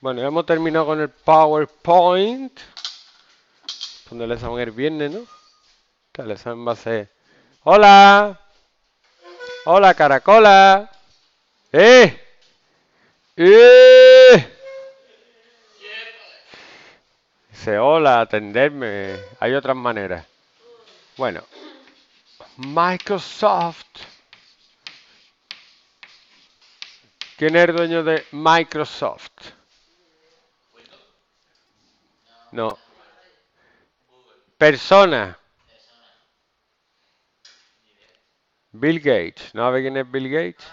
Bueno, ya hemos terminado con el PowerPoint. Cuando el examen el viernes, ¿no? Que les examen a hacer... ¡Hola! ¡Hola, caracola! ¡Eh! ¡Eh! Dice, hola, atenderme. Hay otras maneras. Bueno. Microsoft. ¿Quién es el dueño de Microsoft? No. Persona. Bill Gates. ¿No sabe quién es Bill Gates?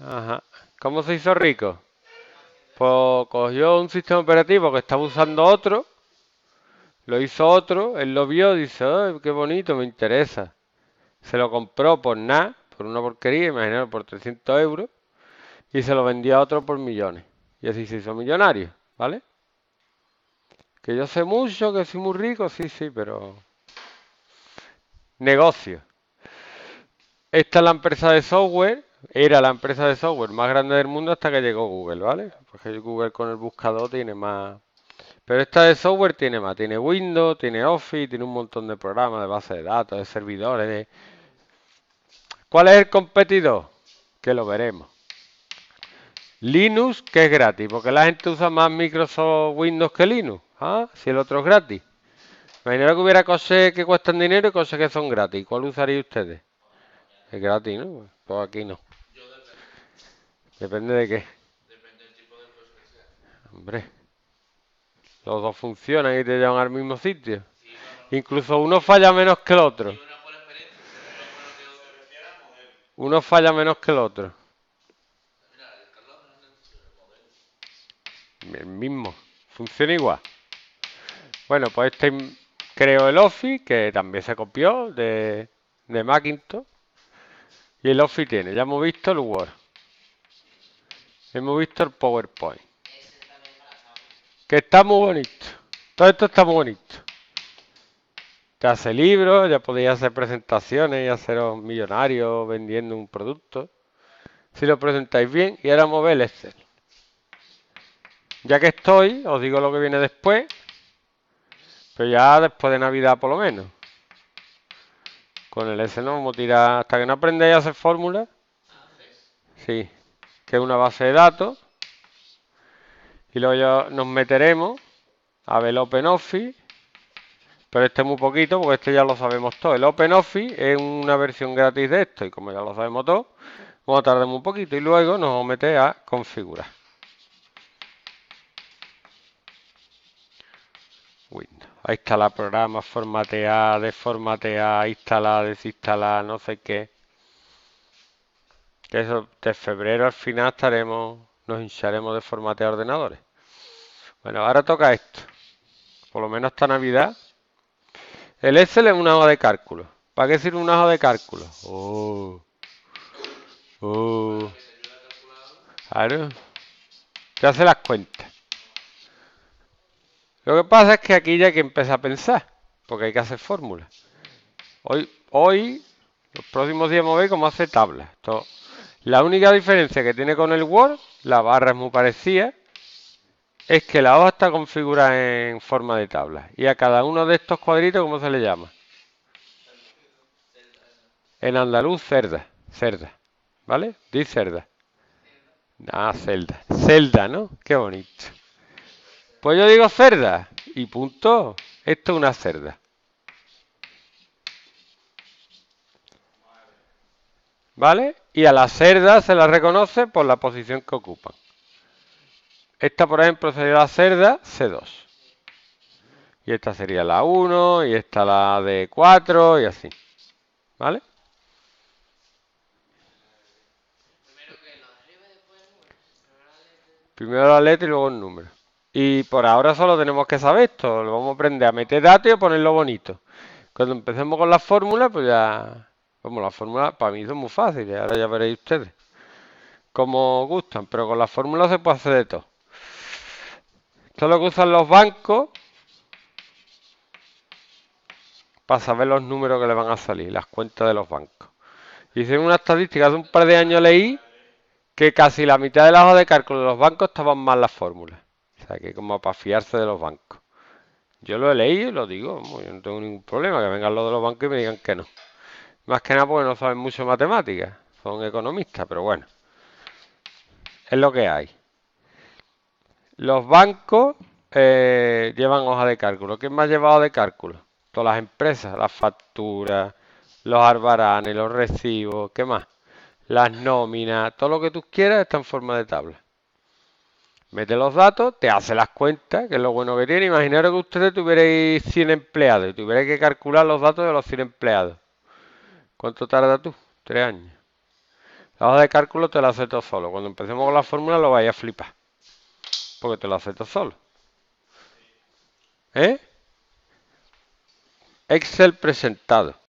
Ajá. ¿Cómo se hizo rico? Pues cogió un sistema operativo que estaba usando otro, lo hizo otro, él lo vio, dice, Ay, qué bonito, me interesa. Se lo compró por nada, por una porquería, imaginaros, por 300 euros, y se lo vendió a otro por millones y así se hizo millonario, ¿vale? Que yo sé mucho, que soy muy rico, sí, sí, pero... Negocio. Esta es la empresa de software, era la empresa de software más grande del mundo hasta que llegó Google, ¿vale? Porque Google con el buscador tiene más... Pero esta de software tiene más, tiene Windows, tiene Office, tiene un montón de programas, de base de datos, de servidores, ¿Cuál es el competidor? Que lo veremos. Linux, que es gratis, porque la gente usa más Microsoft Windows que Linux, ¿ah? si el otro es gratis. Imaginaros que hubiera cosas que cuestan dinero y cosas que son gratis. ¿Cuál usaría ustedes? Es gratis, ¿no? Pues aquí no. Depende de qué. Depende del tipo de Hombre. Los dos funcionan y te llevan al mismo sitio. Incluso uno falla menos que el otro. uno falla menos que el otro. el mismo, funciona igual. Bueno, pues este creo el Office, que también se copió de, de Macintosh. Y el Office tiene, ya hemos visto el Word. Hemos visto el PowerPoint. Que está muy bonito. Todo esto está muy bonito. Te hace libros, ya podéis hacer presentaciones y haceros millonarios vendiendo un producto. Si lo presentáis bien, y ahora mover el Excel. Ya que estoy, os digo lo que viene después. Pero ya después de Navidad por lo menos. Con el S no vamos hasta que no aprendáis a hacer fórmulas. Sí, que es una base de datos. Y luego ya nos meteremos a ver el OpenOffice. Pero este es muy poquito porque este ya lo sabemos todo. El OpenOffice es una versión gratis de esto y como ya lo sabemos todo, vamos a tardar muy poquito y luego nos vamos a meter a configurar. a instalar programas, formatear, desformatear, instalar, desinstalar, no sé qué. Que eso, de febrero al final estaremos, nos hincharemos de formatear ordenadores. Bueno, ahora toca esto. Por lo menos hasta Navidad. El Excel es un hoja de cálculo. ¿Para qué sirve un hoja de cálculo? Oh. Oh. Claro. Te hace las cuentas. Lo que pasa es que aquí ya hay que empezar a pensar, porque hay que hacer fórmulas. Hoy, hoy, los próximos días vamos a ver cómo hace tablas. La única diferencia que tiene con el Word, la barra es muy parecida, es que la hoja está configurada en forma de tabla. Y a cada uno de estos cuadritos, ¿cómo se le llama? En andaluz, cerda. Cerda. ¿Vale? Dice cerda. Ah, celda. Celda, ¿no? Qué bonito. Pues yo digo cerda y punto. Esto es una cerda. ¿Vale? Y a la cerda se la reconoce por la posición que ocupan. Esta, por ejemplo, sería la cerda C2. Y esta sería la 1, y esta la d 4, y así. ¿Vale? Primero la letra y luego el número. Y por ahora solo tenemos que saber esto. Lo vamos a aprender a meter datos y a ponerlo bonito. Cuando empecemos con las fórmulas, pues ya... Vamos, la fórmula para mí son muy fáciles. Ahora ya veréis ustedes. Como gustan. Pero con las fórmulas se puede hacer de todo. Esto es lo que usan los bancos. Para saber los números que le van a salir. Las cuentas de los bancos. Hice una estadística hace un par de años leí que casi la mitad de las hojas de cálculo de los bancos estaban mal las fórmulas. O sea, que como para fiarse de los bancos. Yo lo he leído y lo digo, yo no tengo ningún problema que vengan los de los bancos y me digan que no. Más que nada porque no saben mucho matemáticas, son economistas, pero bueno. Es lo que hay. Los bancos eh, llevan hoja de cálculo. ¿Quién más llevado de cálculo? Todas las empresas, las facturas, los arbaranes, los recibos, ¿qué más? Las nóminas, todo lo que tú quieras está en forma de tabla. Mete los datos, te hace las cuentas, que es lo bueno que tiene. Imaginaros que ustedes tuvierais 100 empleados y tuvierais que calcular los datos de los 100 empleados. ¿Cuánto tarda tú? Tres años. La hoja de cálculo te la hace todo solo. Cuando empecemos con la fórmula lo vais a flipar. Porque te lo hace todo solo. ¿Eh? Excel presentado.